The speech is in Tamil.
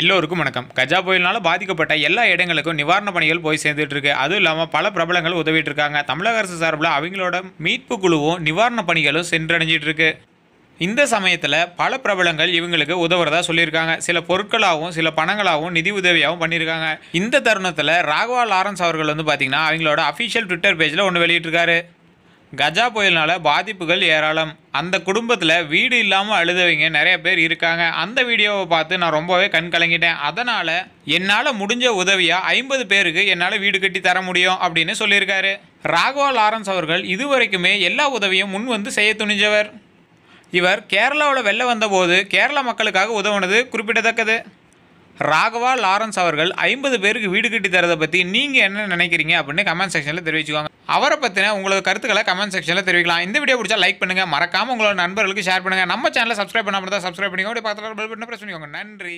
எல்லோருக்கும் வணக்கம் கஜா புயலினால பாதிக்கப்பட்ட எல்லா இடங்களுக்கும் நிவாரண பணிகள் போய் சேர்ந்துட்டு இருக்கு அதுவும் இல்லாமல் பல பிரபலங்கள் உதவிட்டு இருக்காங்க தமிழக அரசு சார்பில் அவங்களோட மீட்பு குழுவும் நிவாரண பணிகளும் சென்றடைஞ்சிட்டு இருக்கு இந்த சமயத்தில் பல பிரபலங்கள் இவங்களுக்கு உதவுறதா சொல்லியிருக்காங்க சில பொருட்களாகவும் சில பணங்களாகவும் நிதி உதவியாகவும் பண்ணியிருக்காங்க இந்த தருணத்தில் ராகவா லாரன்ஸ் அவர்கள் வந்து பார்த்தீங்கன்னா அவங்களோட அஃபிஷியல் ட்விட்டர் பேஜில் ஒன்று வெளியிட்டிருக்காரு கஜா புயல்னால் பாதிப்புகள் ஏராளம் அந்த குடும்பத்தில் வீடு இல்லாமல் அழுதவங்க நிறைய பேர் இருக்காங்க அந்த வீடியோவை பார்த்து நான் ரொம்பவே கண் கலங்கிட்டேன் அதனால் என்னால் முடிஞ்ச உதவியாக ஐம்பது பேருக்கு என்னால் வீடு கட்டி தர முடியும் அப்படின்னு சொல்லியிருக்காரு ராகவா லாரன்ஸ் அவர்கள் இதுவரைக்குமே எல்லா உதவியும் முன் வந்து செய்ய துணிஞ்சவர் இவர் கேரளாவில் வெளில வந்தபோது கேரள மக்களுக்காக உதவுனது குறிப்பிடத்தக்கது ராகவா லாரன்ஸ் அவர்கள் ஐம்பது பேருக்கு வீடு கட்டி தரதை பற்றி நீங்கள் என்ன நினைக்கிறீங்க அப்படின்னு கமெண்ட் செக்ஷனில் தெரிவிச்சுக்கோங்க அவரை பற்றின உங்களோட கருத்துக்களை கமெண்ட் செக்ஷனில் தெரிவிக்கலாம் இந்த வீடியோ பிடிச்சா லைக் பண்ணுங்கள் மறக்காமல் உங்களோட நண்பர்களுக்கு ஷேர் பண்ணுங்கள் நம்ம சேனலில் சப்ஸ்கிரைப் பண்ணாமல் தான் சப்ஸ்கிரைப் பண்ணிக்கோங்க அப்படியே பார்த்துட்டு பெல் பட்டனை ப்ரெஸ் நன்றி